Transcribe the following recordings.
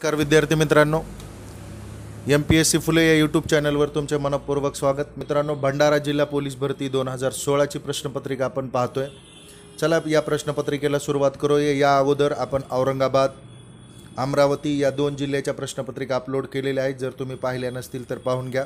नमस्कार विद्यार्थी मित्रांनो M P S C Phule या यूट्यूब चॅनलवर तुमचे मनपूर्वक स्वागत मित्रांनो भंडारा जिल्हा पोलीस भरती दोन हजार सोळाची प्रश्नपत्रिका आपण पाहतोय चला या प्रश्नपत्रिकेला सुरुवात करूया या अगोदर आपण औरंगाबाद अमरावती या दोन जिल्ह्याच्या प्रश्नपत्रिका अपलोड केलेल्या आहेत जर तुम्ही पाहिल्या नसतील तर पाहून घ्या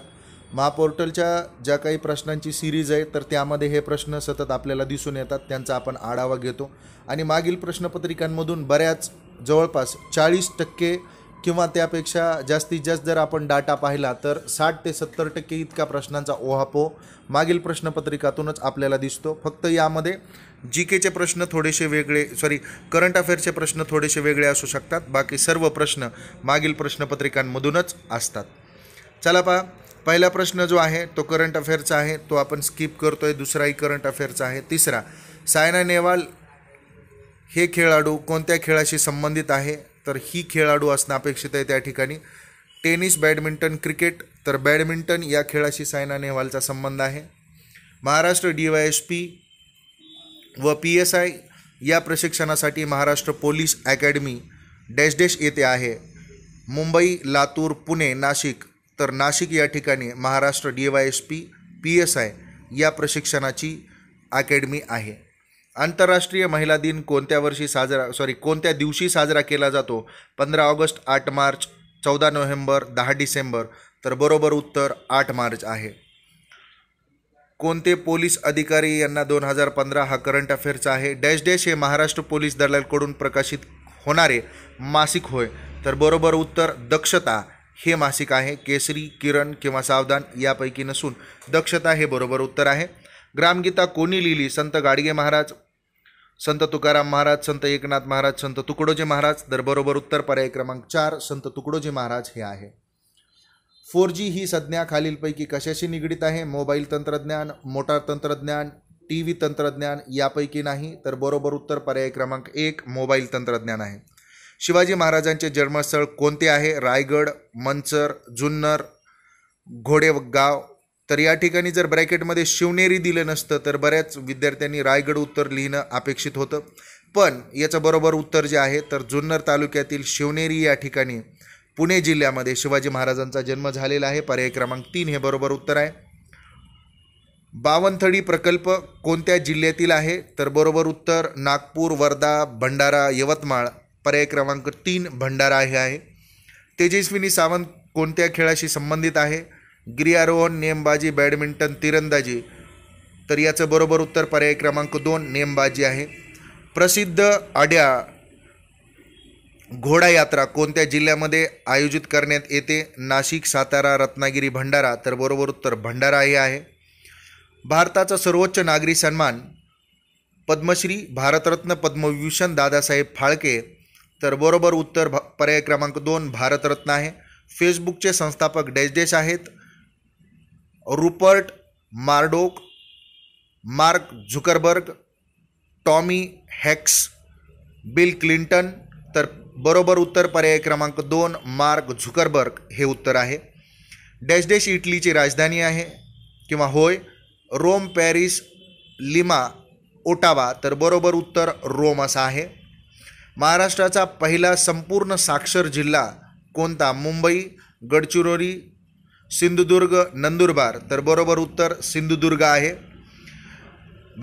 महापोर्टलच्या ज्या काही प्रश्नांची सिरीज आहे तर त्यामध्ये हे प्रश्न सतत आपल्याला दिसून येतात त्यांचा आपण आढावा घेतो आणि मागील प्रश्नपत्रिकांमधून बऱ्याच जवळपास चाळीस टक्के किंवा त्यापेक्षा जास्तीत जास्त जर आपण डाटा पाहिला तर साठ ते सत्तर टक्के इतका प्रश्नांचा ओहापो मागील प्रश्नपत्रिकातूनच आपल्याला दिसतो फक्त यामध्ये जी केचे प्रश्न थोडेसे वेगळे सॉरी करंट अफेअरचे प्रश्न थोडेसे वेगळे असू शकतात बाकी सर्व प्रश्न मागील प्रश्नपत्रिकांमधूनच असतात चला पहा पहिला प्रश्न जो आहे तो करंट अफेअरचा आहे तो आपण स्किप करतोय दुसराही करंट अफेअरचा आहे तिसरा सायना नेहवाल हे खेळाडू कोणत्या खेळाशी संबंधित आहे तर ही खेळाडू असणं अपेक्षित आहे त्या ठिकाणी टेनिस बॅडमिंटन क्रिकेट तर बॅडमिंटन या खेळाशी सायना नेहवालचा संबंध आहे Maharashtra D Y S P व पी एस आय या प्रशिक्षणासाठी Maharashtra police academy dash dash येथे आहे मुंबई लातूर पुणे नाशिक तर नाशिक या ठिकाणी Maharashtra D Y S P P S I या प्रशिक्षणाची अकॅडमी आहे आंतरराष्ट्रीय महिला दिन कोणत्या वर्षी साजरा सॉरी कोणत्या दिवशी साजरा केला जातो पंधरा ऑगस्ट आठ मार्च चौदा नोव्हेंबर दहा डिसेंबर तर बरोबर उत्तर आठ मार्च आहे कोणते पोलीस अधिकारी यांना दोन हजार पंधरा हा करंट अफेअरचा आहे डॅश डॅश हे महाराष्ट्र पोलीस दलालकडून प्रकाशित होणारे मासिक होय तर बरोबर उत्तर दक्षता हे मासिक आहे केसरी किरण किंवा सावधान यापैकी नसून दक्षता हे बरोबर उत्तर आहे ग्रामगीता कोणी लिहिली संत गाडगे महाराज संत तुकाराम महाराज संत एकनाथ महाराज संत तुकडोजी महाराज तर बरोबर उत्तर पर्याय क्रमांक चार संत तुकडोजी महाराज हे आहे फोर जी ही संज्ञा खालीलपैकी कशाशी निगडीत आहे मोबाईल तंत्रज्ञान मोटार तंत्रज्ञान टी व्ही तंत्रज्ञान यापैकी नाही तर बरोबर उत्तर पर्याय क्रमांक एक मोबाईल तंत्रज्ञान आहे शिवाजी महाराजांचे जन्मस्थळ कोणते आहे रायगड मंचर जुन्नर घोडेगाव तर या ठिकाणी जर ब्रॅकेटमध्ये शिवनेरी दिलं नसतं तर बऱ्याच विद्यार्थ्यांनी रायगड उत्तर लिहिणं अपेक्षित होतं पण याचं बरोबर उत्तर जे आहे तर जुन्नर तालुक्यातील शिवनेरी या ठिकाणी पुणे जिल्ह्यामध्ये शिवाजी महाराजांचा जन्म झालेला आहे पर्याय क्रमांक तीन हे बरोबर उत्तर आहे बावनथडी प्रकल्प कोणत्या जिल्ह्यातील आहे तर बरोबर उत्तर नागपूर वर्धा भंडारा यवतमाळ पर्याय क्रमांक तीन भंडारा हे आहे तेजस्विनी सावंत कोणत्या खेळाशी संबंधित आहे गिर्यारोहण नेमबाजी बॅडमिंटन तिरंदाजी तर याचं बरोबर उत्तर पर्याय क्रमांक दोन नेमबाजी आहे प्रसिद्ध आड्या घोडा यात्रा कोणत्या जिल्ह्यामध्ये आयोजित करण्यात येते नाशिक सातारा रत्नागिरी भंडारा तर बरोबर उत्तर भंडारा हे आहे भारताचा सर्वोच्च नागरी सन्मान पद्मश्री भारतरत्न पद्मविभूषण दादासाहेब फाळके तर बरोबर उत्तर पर्याय क्रमांक दोन भारतरत्न आहे फेसबुकचे संस्थापक डॅश आहेत Rupert Murdoch Mark Zuckerberg Tommy Hanks Bill Clinton तर बरोबर उत्तर पर्याय क्रमांक दोन मार्क झुकरबर्ग हे उत्तर आहे डॅश डॅश इटलीची राजधानी आहे किंवा होय रोम पॅरिस लिमा ओटावा तर बरोबर उत्तर रोम असा आहे महाराष्ट्राचा पहिला संपूर्ण साक्षर जिल्हा कोणता मुंबई गडचिरोली सिंधुदुर्ग नंदुरबार तर बरोबर उत्तर सिंधुदुर्ग आहे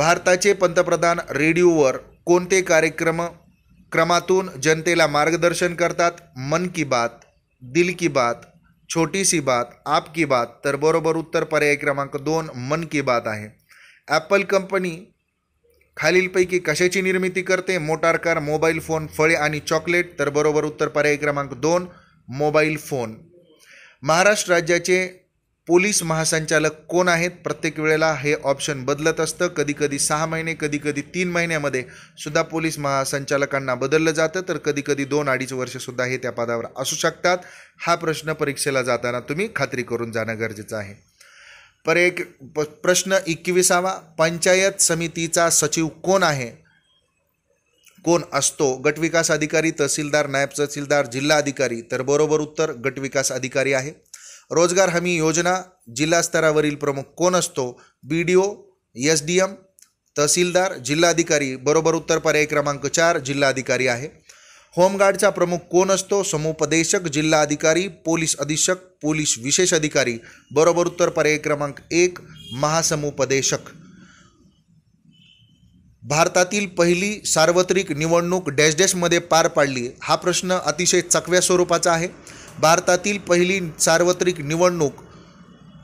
भारताचे पंतप्रधान रेडिओवर कोणते कार्यक्रम क्रमातून जनतेला मार्गदर्शन करतात मन की बात दिल की बात छोटी सी बात आप की बात तर बरोबर उत्तर पर्याय क्रमांक दोन मन की बात आहे ॲपल कंपनी खालीलपैकी कशाची निर्मिती करते मोटार कार मोबाईल फोन फळे आणि चॉकलेट तर बरोबर उत्तर पर्याय क्रमांक दोन मोबाईल फोन महाराष्ट्र राज्याचे पोलीस महासंचालक कोण आहेत प्रत्येक वेळेला हे ऑप्शन बदलत असतं कधीकधी सहा महिने कधीकधी तीन महिन्यामध्ये सुद्धा पोलीस महासंचालकांना बदललं जातं तर कधीकधी दोन अडीच वर्षसुद्धा हे त्या पदावर असू शकतात हा प्रश्न परीक्षेला जाताना तुम्ही खात्री करून जाणं गरजेचं आहे पर एक प्रश्न एकवीसावा पंचायत समितीचा सचिव कोण आहे कोण असतो गटविकास अधिकारी तहसीलदार नायब तहसीलदार जिल्हा अधिकारी तर बरोबर उत्तर गटविकास अधिकारी आहे रोजगार हमी योजना जिल्हा स्तरावरील प्रमुख कोण असतो B D O S D M तहसीलदार जिल्हाधिकारी बरोबर उत्तर पर्याय क्रमांक चार जिल्हाधिकारी आहे होमगार्डचा प्रमुख कोण असतो समुपदेशक जिल्हा अधिकारी पोलीस अधीक्षक पोलीस विशेष अधिकारी बरोबर उत्तर पर्याय क्रमांक एक महासमुपदेशक भारतातील पहिली सार्वत्रिक निवडणूक डॅश पार पाडली हा प्रश्न अतिशय चकव्या स्वरूपाचा आहे भारतातील पहिली सार्वत्रिक निवडणूक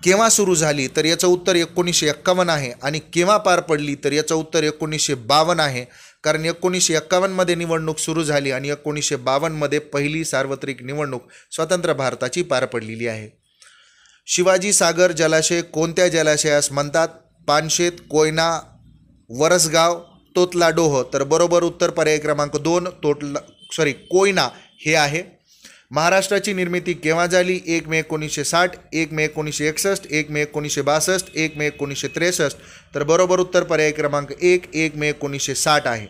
केव्हा सुरू झाली तर याचं उत्तर एकोणीसशे एक्कावन्न आहे आणि केव्हा पार पडली तर याचं उत्तर एकोणीसशे बावन्न आहे कारण एकोणीसशे एक्कावन्नमध्ये निवडणूक सुरू झाली आणि एकोणीसशे बावन्नमध्ये पहिली सार्वत्रिक निवडणूक स्वतंत्र भारताची पार पडलेली आहे शिवाजी सागर जलाशय कोणत्या जलाशयास म्हणतात पानशेत कोयना वरसगाव तोतला डोह तर बरोबर उत्तर पर्याय क्रमांक दोन तोटला सॉरी कोयना हे आहे महाराष्ट्राची निर्मिती केव्हा झाली एक मे एकोणीसशे साठ एक मे एकोणीसशे एकसष्ट एक मे एकोणीसशे बासष्ट एक मे एकोणीसशे त्रेसष्ट तर बरोबर उत्तर पर्याय क्रमांक एक एक मे एकोणीसशे साठ आहे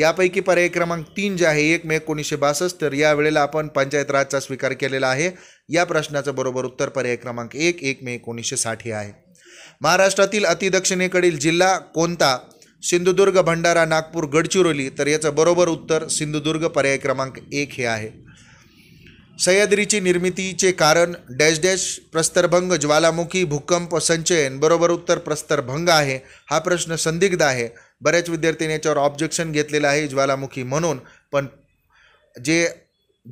यापैकी पर्याय क्रमांक तीन जे आहे एक मे एकोणीसशे बासष्ट तर यावेळेला आपण पंचायत राजचा स्वीकार केलेला आहे या प्रश्नाचं बरोबर उत्तर पर्याय क्रमांक एक एक मे एकोणीसशे साठ हे आहे महाराष्ट्रातील अतिदक्षिणेकडील जिल्हा कोणता सिंधुदुर्ग भंडारा नागपूर गडचिरोली तर याचं बरोबर उत्तर सिंधुदुर्ग पर्याय क्रमांक एक हे आहे सह्याद्रीची निर्मितीचे कारण डॅश डॅश प्रस्तरभंग ज्वालामुखी भूकंप संचयन बरोबर उत्तर प्रस्तरभंग आहे हा प्रश्न संदिग्ध आहे बऱ्याच विद्यार्थ्यांनी याच्यावर ऑब्जेक्शन घेतलेलं आहे ज्वालामुखी म्हणून पण जे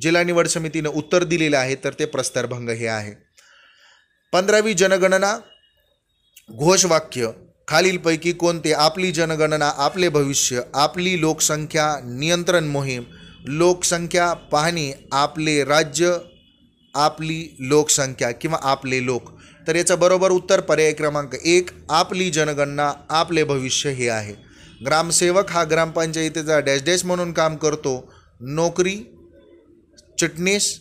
जिल्हा निवड समितीनं उत्तर दिलेलं आहे तर ते प्रस्तरभंग हे आहे पंधरावी जनगणना घोषवाक्य खालीलपैकी कोणते आपली जनगणना आपले भविष्य आपली लोकसंख्या नियंत्रण मोहीम लोकसंख्या पाहणी आपले राज्य आपली लोकसंख्या किंवा आपले लोक तर याचं बरोबर उत्तर पर्याय क्रमांक एक आपली जनगणना आपले भविष्य हे आहे ग्रामसेवक हा ग्रामपंचायतीचा डॅश डॅश म्हणून काम करतो नोकरी चिटणीस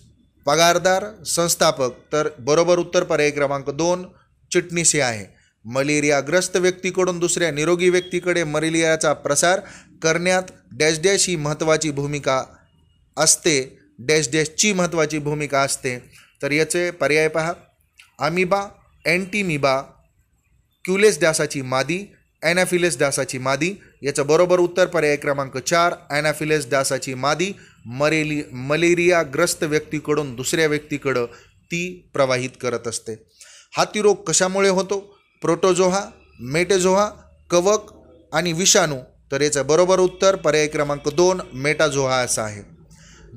पगारदार संस्थापक तर बरोबर उत्तर पर्याय क्रमांक दोन चिटणीस हे आहे मलेरियाग्रस्त व्यक्तीकडून दुसऱ्या निरोगी व्यक्तीकडे मलेरियाचा प्रसार करण्यात डॅश डॅश ही महत्त्वाची भूमिका असते डॅश डॅशची महत्त्वाची भूमिका असते तर याचे पर्याय पहा आमिबा अँटीमिबा क्युलेस डासाची मादी ॲनाफिलेस डासाची मादी याचं बरोबर उत्तर पर्याय क्रमांक चार ॲनाफिलेस डासाची मादी मरेली मलेरियाग्रस्त व्यक्तीकडून दुसऱ्या व्यक्तीकडं ती प्रवाहित करत असते हाती रोग कशामुळे होतो प्रोटोजोहा मेटेझोहा कवक आणि विषाणू तर याचं बरोबर उत्तर पर्याय क्रमांक दोन मेटाझोहा असा आहे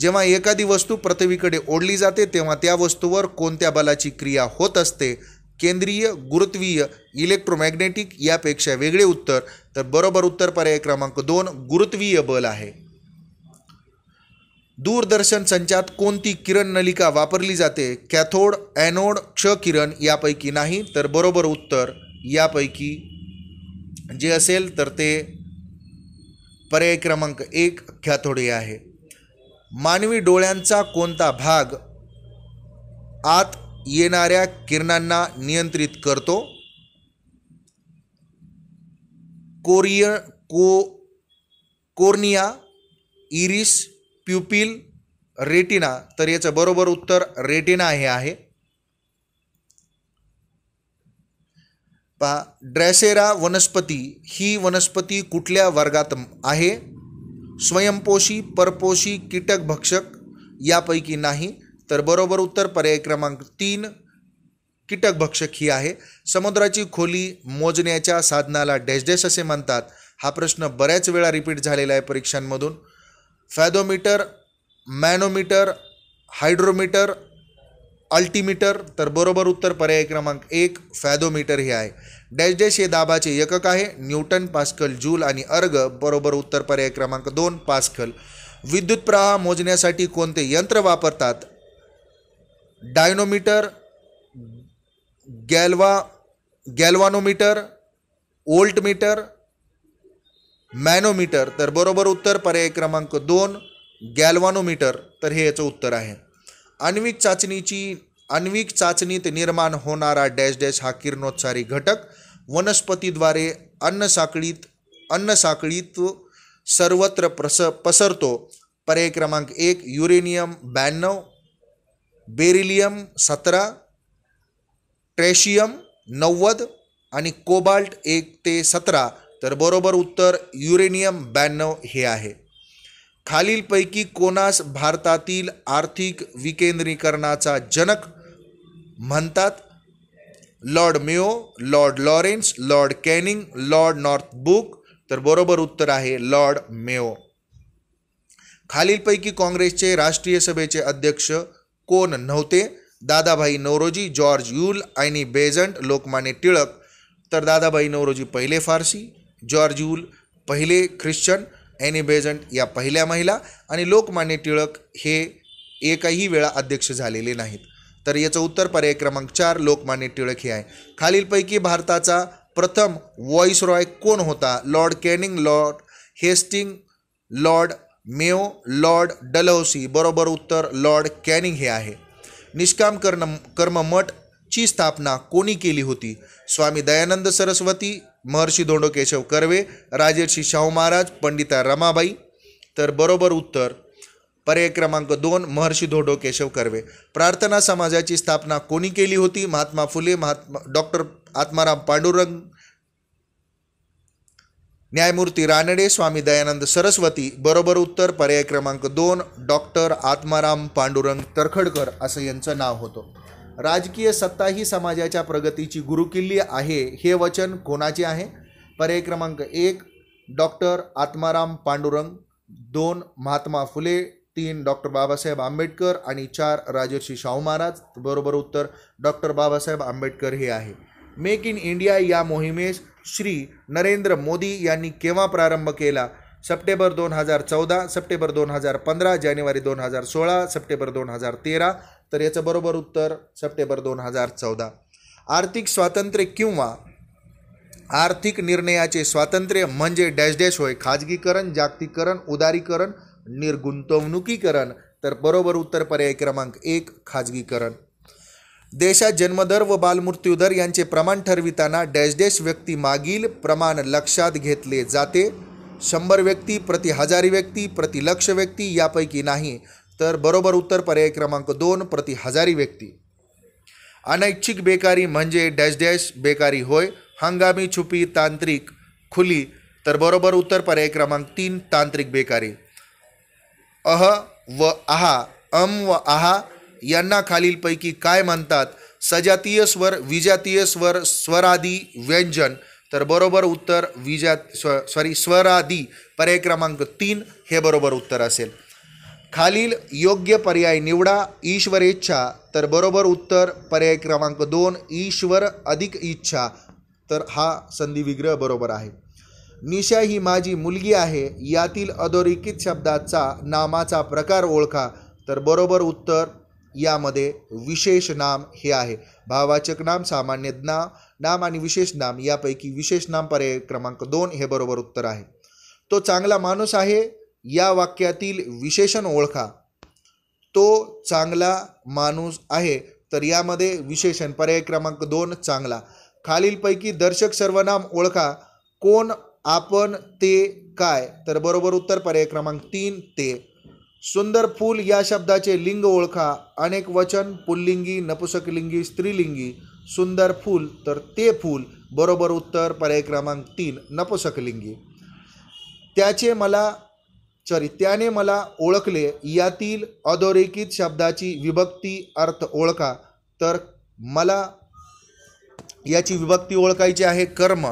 जेव्हा एखादी वस्तू पृथ्वीकडे ओढली जाते तेव्हा त्या वस्तूवर कोणत्या बलाची क्रिया होत असते केंद्रीय गुरुत्वीय इलेक्ट्रोमॅग्नेटिक यापेक्षा वेगळे उत्तर तर बरोबर उत्तर पर्याय क्रमांक दोन गुरुत्वीय बल आहे दूरदर्शन संचात कोणती किरण नलिका वापरली जाते कॅथोड ॲनोड क्ष किरण यापैकी नाही तर बरोबर उत्तर यापैकी जे असेल तर ते पर्याय क्रमांक एक कॅथोड हे आहे मानवी डोळ्यांचा कोणता भाग आत येणाऱ्या किरणांना नियंत्रित करतो कोरिय को कोर्निया इरिस प्युपिल रेटिना तर याचं बरोबर उत्तर रेटिना हे आहे पा ड्रॅसेरा वनस्पती ही वनस्पती कुठल्या वर्गात आहे स्वयंपोषी परपोषी कीटक भक्षक यापैकी नाही तर बरोबर उत्तर पर्याय क्रमांक तीन कीटक भक्षक ही आहे समुद्राची खोली मोजण्याच्या साधनाला डॅश असे म्हणतात हा प्रश्न बऱ्याच वेळा रिपीट झालेला आहे परीक्षांमधून फॅदोमीटर मॅनोमीटर हायड्रोमीटर अल्टीमीटर तर बरोबर उत्तर पर्याय क्रमांक एक फॅदोमीटर हे आहे डॅश डॅश हे दाबाचे एकक आहे न्यूटन पास्कल जूल आणि अर्ग बरोबर उत्तर पर्याय क्रमांक दोन पास्कल विद्युत प्रवाह मोजण्यासाठी कोणते यंत्र वापरतात डायनोमीटर गॅल्वा गॅल्वानोमीटर ओल्टमीटर मॅनोमीटर तर बरोबर उत्तर पर्याय क्रमांक दोन गॅल्वानोमीटर तर हे याचं उत्तर आहे आण्विक चाचणीची आण्विक चाचणीत निर्माण होणारा डॅश डॅश हा किरणोत्सारी घटक वनस्पतीद्वारे अन्न अन्न अन्नसाखळीत सर्वत्र प्रस पसरतो पर्याय क्रमांक एक युरेनियम ब्याण्णव बेरिलियम सतरा ट्रेशियम नव्वद आणि कोबाल्ट एक ते सतरा तर बरोबर उत्तर युरेनियम ब्याण्णव हे आहे खालीलपैकी कोणास भारतातील आर्थिक विकेंद्रीकरणाचा जनक म्हणतात Lord Mayo Lord Lawrence Lord Canning Lord Northbrook तर बरोबर उत्तर आहे लॉर्ड मेओ खालीलपैकी काँग्रेसचे राष्ट्रीय सभेचे अध्यक्ष कोण नव्हते दादाभाई नवरोजी जॉर्ज यूल आणि बेझंट लोकमान्य टिळक तर दादाभाई नवरोजी पहिले फारसी जॉर्ज यूल पहिले ख्रिश्चन ॲनी बेझंट या पहिल्या महिला आणि लोकमान्य टिळक हे एकही वेळा अध्यक्ष झालेले नाहीत तर याचं उत्तर पर्याय क्रमांक चार लोकमान्य टिळक हे आहे खालीलपैकी भारताचा प्रथम व्हॉइस रॉय कोण होता Lord Canning Lord Hasting Lord Mayo Lord Dalhousie बरोबर उत्तर लॉर्ड कॅनिंग हे आहे निष्काम कर्म कर्ममठची स्थापना कोणी केली होती स्वामी दयानंद सरस्वती महर्षी धोंडो केशव कर्वे राजर्षी शाहू महाराज पंडिता रमाबाई तर बरोबर उत्तर पर्याय क्रमांक दोन महर्षी धोंडो केशव कर्वे प्रार्थना समाजाची स्थापना कोणी केली होती महात्मा फुले महात्मा डॉक्टर आत्माराम पांडुरंग न्यायमूर्ती रानडे स्वामी दयानंद सरस्वती बरोबर उत्तर पर्याय क्रमांक दोन डॉक्टर आत्माराम पांडुरंग तरखडकर असं यांचं नाव होतं राजकीय सत्ता ही समाजाच्या प्रगतीची गुरुकिल्ली आहे हे वचन कोणाचे आहे पर्याय क्रमांक एक डॉक्टर आत्माराम पांडुरंग दोन महात्मा फुले तीन डॉक्टर बाबासाहेब आंबेडकर आणि चार राजर्षी शाहू महाराज बरोबर उत्तर डॉक्टर बाबासाहेब आंबेडकर हे आहे मेक इन इंडिया या मोहिमेस श्री नरेंद्र मोदी यांनी केव्हा प्रारंभ केला सप्टेंबर दोन हजार चौदा सप्टेंबर दोन हजार पंधरा जानेवारी दोन हजार सोळा सप्टेंबर दोन हजार तेरा तर याचं बरोबर उत्तर सप्टेंबर दोन हजार चौदा आर्थिक स्वातंत्र्य किंवा आर्थिक निर्णयाचे स्वातंत्र्य म्हणजे डॅश डॅश होय खाजगीकरण जागतिकीकरण उदारीकरण निर्गुंतवणुकीकरण तर बरोबर उत्तर पर्याय क्रमांक एक खाजगीकरण देशात जन्मदर व बालमृत्यूदर यांचे प्रमाण ठरविताना डॅश डॅश व्यक्ती मागील प्रमाण लक्षात घेतले जाते शंभर व्यक्ती प्रति हजारी व्यक्ती प्रति लक्ष व्यक्ती यापैकी नाही तर बरोबर उत्तर पर्याय क्रमांक दोन प्रति हजारी व्यक्ती अनैच्छिक बेकारी म्हणजे डॅश डॅश बेकारी होय हंगामी छुपी तांत्रिक खुली तर बरोबर उत्तर पर्याय क्रमांक तीन तांत्रिक बेकारी अह व आहा अम व आहा यांना खालीलपैकी काय म्हणतात सजातीय स्वर विजातीय स्वर स्वरादी व्यंजन तर बरोबर उत्तर विजा स्व सॉरी स्वरादी पर्याय क्रमांक तीन हे बरोबर उत्तर असेल खालील योग्य पर्याय निवडा ईश्वर इच्छा तर बरोबर उत्तर पर्याय क्रमांक दोन ईश्वर अधिक इच्छा तर हा संधी विग्रह बरोबर आहे निशा ही माझी मुलगी आहे यातील अधोरेखित शब्दाचा नामाचा प्रकार ओळखा तर बरोबर उत्तर यामध्ये विशेष नाम हे आहे भावाचक नाम सामान्य नाम नाम आणि विशेष नाम यापैकी विशेष नाम पर्याय क्रमांक दोन हे बरोबर उत्तर आहे तो चांगला माणूस आहे या वाक्यातील विशेषण ओळखा तो चांगला माणूस आहे तर यामध्ये विशेषण पर्याय क्रमांक दोन चांगला खालीलपैकी दर्शक सर्वनाम ओळखा कोण आपण ते काय तर बरोबर उत्तर पर्याय क्रमांक तीन ते सुंदर फूल या शब्दाचे लिंग ओळखा अनेक वचन पुल्लिंगी नपुसकलिंगी स्त्रीलिंगी सुंदर फूल तर ते फूल बरोबर उत्तर पर्याय क्रमांक तीन नपुसकलिंगी त्याचे मला चरित्याने मला ओळखले यातील अधोरेखित शब्दाची विभक्ती अर्थ ओळखा तर मला याची विभक्ती ओळखायची आहे कर्म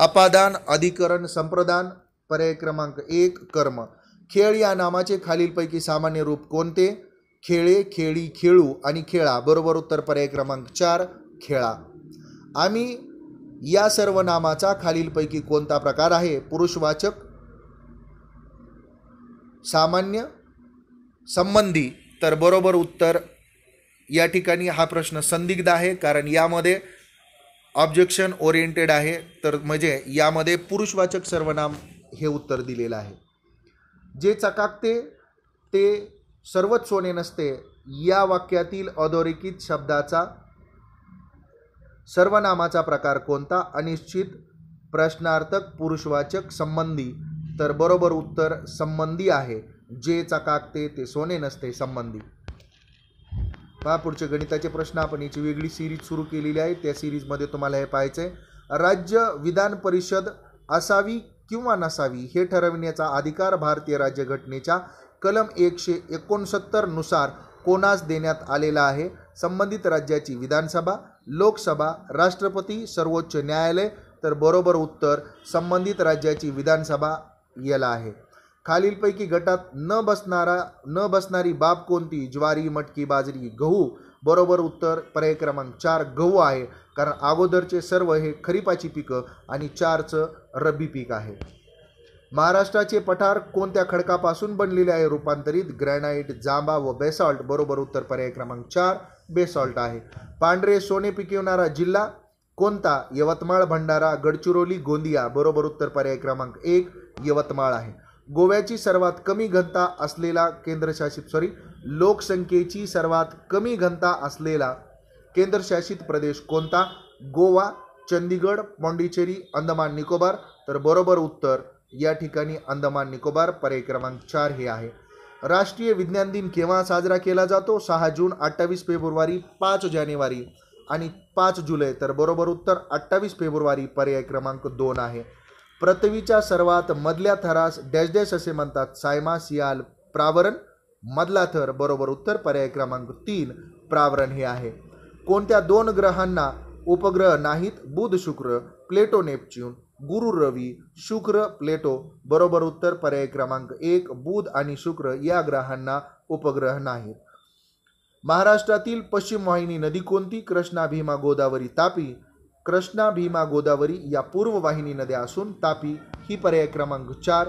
अपादान अधिकरण संप्रदान पर्याय क्रमांक एक कर्म खेळ या नामाचे खालीलपैकी सामान्य रूप कोणते खेळे खेळी खेळू आणि खेळा बरोबर उत्तर पर्याय क्रमांक चार खेळा आम्ही या सर्व नामाचा खालीलपैकी कोणता प्रकार आहे पुरुषवाचक सामान्य संबंधी तर बरोबर उत्तर या ठिकाणी हा प्रश्न संदिग्ध आहे कारण यामध्ये ऑब्जेक्शन ओरिएंटेड आहे तर म्हणजे यामध्ये पुरुषवाचक सर्वनाम हे उत्तर दिलेलं आहे जे चकाकते ते सर्वच सोने नसते या वाक्यातील अधोरेखित शब्दाचा सर्वनामाचा प्रकार कोणता अनिश्चित प्रश्नार्थक पुरुषवाचक संबंधी तर बरोबर उत्तर संबंधी आहे जे कागते ते सोने नसते संबंधी पहा पुढचे गणिताचे प्रश्न आपण याची वेगळी सिरीज सुरू केलेली आहे त्या सिरीजमध्ये तुम्हाला हे पाहायचं आहे राज्य विधान परिषद असावी किंवा नसावी हे ठरविण्याचा अधिकार भारतीय राज्यघटनेच्या कलम एकशे एकोणसत्तरनुसार कोणास देण्यात आलेला आहे संबंधित राज्याची विधानसभा लोकसभा राष्ट्रपती सर्वोच्च न्यायालय तर बरोबर उत्तर संबंधित राज्याची विधानसभा येला आहे खालीलपैकी गटात न बसणारा न बसणारी बाब कोणती ज्वारी मटकी बाजरी गहू बरोबर उत्तर पर्याय क्रमांक चार गहू आहे कारण अगोदरचे सर्व हे खरीपाची पिकं आणि चारचं रब्बी पीक आहे महाराष्ट्राचे पठार कोणत्या खडकापासून बनलेले आहे रूपांतरित ग्रॅनाईट जांबा व बेसॉल्ट बरोबर उत्तर पर्याय क्रमांक चार बेसॉल्ट आहे पांढरे सोने पिकवणारा जिल्हा कोणता यवतमाळ भंडारा गडचिरोली गोंदिया बरोबर उत्तर पर्याय क्रमांक एक यवतमाळ आहे गोव्याची सर्वात कमी घनता असलेला केंद्रशासित सॉरी लोकसंख्येची सर्वात कमी घनता असलेला केंद्रशासित प्रदेश कोणता गोवा चंदीगड पॉंडिचेरी अंदमान निकोबार तर बरोबर उत्तर या ठिकाणी अंदमान निकोबार पर्याय क्रमांक चार हे आहे राष्ट्रीय विज्ञान दिन केव्हा साजरा केला जातो सहा जून अठ्ठावीस फेब्रुवारी पाच जानेवारी आणि पाच जुलै तर बरोबर उत्तर अठ्ठावीस फेब्रुवारी पर्याय क्रमांक दोन आहे पृथ्वीच्या सर्वात मधल्या थरास डॅश डॅश असे म्हणतात सायमा सियाल प्रावरण मधला थर बरोबर उत्तर पर्याय क्रमांक तीन प्रावरण हे आहे कोणत्या दोन ग्रहांना उपग्रह नाहीत बुध शुक्र प्लेटो नेपच्यून गुरु रवी शुक्र प्लेटो बरोबर उत्तर पर्याय क्रमांक एक बुध आणि शुक्र या ग्रहांना उपग्रह नाहीत महाराष्ट्रातील पश्चिम वाहिनी नदी कोणती कृष्णा भीमा गोदावरी तापी कृष्णा भीमा गोदावरी या पूर्व वाहिनी नद्या असून तापी ही पर्याय क्रमांक चार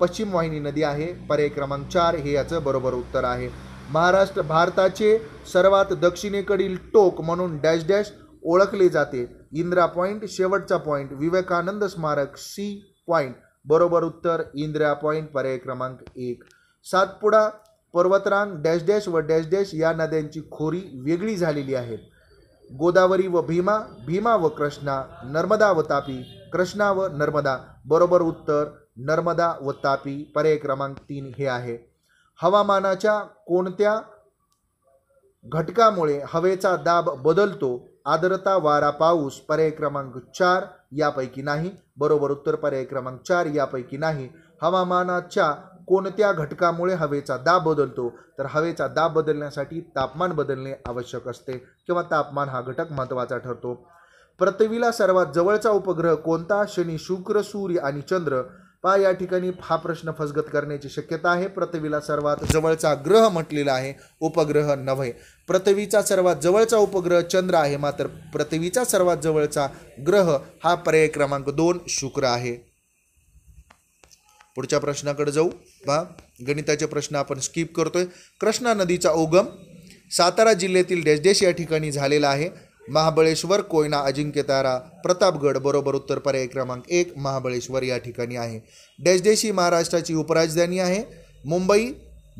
पश्चिम वाहिनी नदी आहे पर्याय क्रमांक चार हे याचं बरोबर उत्तर आहे महाराष्ट्र भारताचे सर्वात दक्षिणेकडील टोक म्हणून डॅश डॅश ओळखले जाते इंदिरा पॉईंट शेवटचा पॉईंट विवेकानंद स्मारक सी पॉईंट बरोबर उत्तर इंदिरा पॉईंट पर्याय क्रमांक एक सातपुडा पर्वतरांग डॅश डॅश व डॅश डॅश या नद्यांची खोरी वेगळी झालेली आहे गोदावरी व भीमा भीमा व कृष्णा नर्मदा व तापी कृष्णा व नर्मदा बरोबर उत्तर नर्मदा व तापी पर्याय क्रमांक तीन हे आहे हवामानाच्या कोणत्या घटकामुळे हवेचा दाब बदलतो आर्द्रता वारा पाऊस पर्याय क्रमांक चार यापैकी नाही बरोबर उत्तर पर्याय क्रमांक चार यापैकी नाही हवामानाच्या कोणत्या घटकामुळे हवेचा दाब बदलतो तर हवेचा दाब बदलण्यासाठी तापमान बदलणे आवश्यक असते किंवा तापमान हा घटक महत्त्वाचा ठरतो पृथ्वीला सर्वात जवळचा उपग्रह कोणता शनी शुक्र सूर्य आणि चंद्र पा या ठिकाणी हा प्रश्न फसगत करण्याची शक्यता आहे पृथ्वीला सर्वात जवळचा ग्रह म्हटलेला आहे उपग्रह नव्हे पृथ्वीचा सर्वात जवळचा उपग्रह चंद्र आहे मात्र पृथ्वीचा सर्वात जवळचा ग्रह हा पर्याय क्रमांक दोन शुक्र आहे पुढच्या प्रश्नाकडे जाऊ पहा गणिताचे प्रश्न आपण स्किप करतोय कृष्णा नदीचा उगम सातारा जिल्ह्यातील डेशडेश या ठिकाणी झालेला आहे महाबळेश्वर कोयना अजिंक्यतारा प्रतापगड बरोबर उत्तर पर्याय क्रमांक एक महाबळेश्वर या ठिकाणी आहे डेशडेश ही महाराष्ट्राची उपराजधानी आहे मुंबई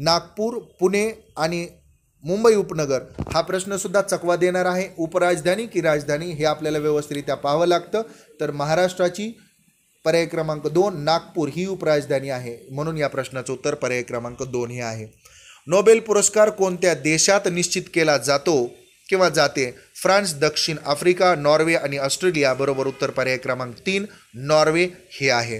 नागपूर पुणे आणि मुंबई उपनगर हा प्रश्नसुद्धा चकवा देणार आहे उपराजधानी की राजधानी हे आपल्याला व्यवस्थितरित्या पाहावं लागतं तर महाराष्ट्राची पर्याय क्रमांक दोन नागपूर ही उपराजधानी आहे म्हणून या प्रश्नाचं उत्तर पर्याय क्रमांक दोन हे आहे नोबेल पुरस्कार कोणत्या देशात निश्चित केला जातो किंवा जाते फ्रान्स दक्षिण आफ्रिका नॉर्वे आणि ऑस्ट्रेलिया बरोबर उत्तर पर्याय क्रमांक तीन नॉर्वे हे आहे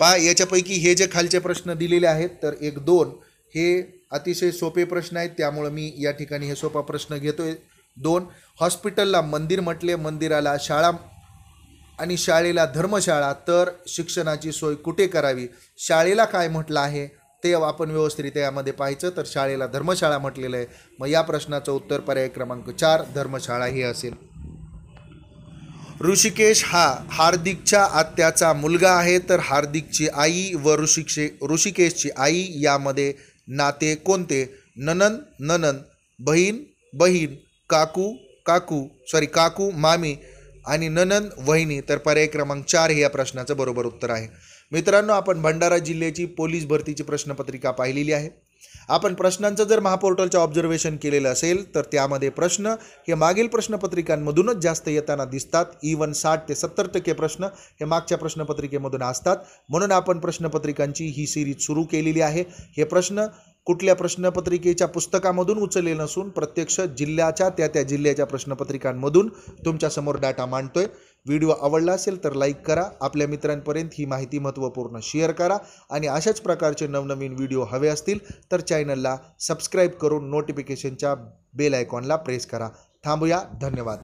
पहा याच्यापैकी हे जे खालचे प्रश्न दिलेले आहेत तर एक दोन हे अतिशय सोपे प्रश्न आहेत त्यामुळं मी या ठिकाणी हे सोपा प्रश्न घेतोय दोन हॉस्पिटलला मंदिर म्हटले मंदिराला शाळा आणि शाळेला धर्मशाळा तर शिक्षणाची सोय कुठे करावी शाळेला काय म्हटलं आहे ते आपण व्यवस्थितरित्या यामध्ये पाहायचं तर शाळेला धर्मशाळा म्हटलेलं आहे मग या प्रश्नाचं उत्तर पर्याय क्रमांक चार धर्मशाळा ही असेल ऋषिकेश हा हार्दिकच्या आत्याचा मुलगा आहे तर हार्दिकची आई व ऋषिके ऋषिकेशची आई यामध्ये नाते कोणते ननन ननन बहीण बहीण काकू काकू सॉरी काकू मामी आणि ननन वहिनी तर पर्याय क्रमांक चार हे या प्रश्नाचं बरोबर उत्तर आहे मित्रांनो आपण भंडारा जिल्ह्याची पोलीस भरतीची प्रश्नपत्रिका पाहिलेली आहे आपण प्रश्नांचं जर महापोर्टलच्या ऑब्झर्वेशन केलेलं असेल तर त्यामध्ये प्रश्न हे मागील प्रश्नपत्रिकांमधूनच जास्त येताना दिसतात इवन साठ ते सत्तर टक्के प्रश्न हे मागच्या प्रश्नपत्रिकेमधून असतात म्हणून आपण प्रश्नपत्रिकांची ही सिरीज सुरू केलेली आहे हे प्रश्न कुठल्या प्रश्नपत्रिकेच्या पुस्तकामधून उचलले नसून प्रत्यक्ष जिल्ह्याच्या त्या त्या जिल्ह्याच्या प्रश्नपत्रिकांमधून तुमच्यासमोर डाटा मांडतोय व्हिडिओ आवडला असेल तर लाईक करा आपल्या मित्रांपर्यंत ही माहिती महत्त्वपूर्ण शेअर करा आणि अशाच प्रकारचे नवनवीन व्हिडिओ हवे असतील तर चॅनलला सबस्क्राईब करून नोटिफिकेशनच्या बेल आयकॉनला प्रेस करा थांबूया धन्यवाद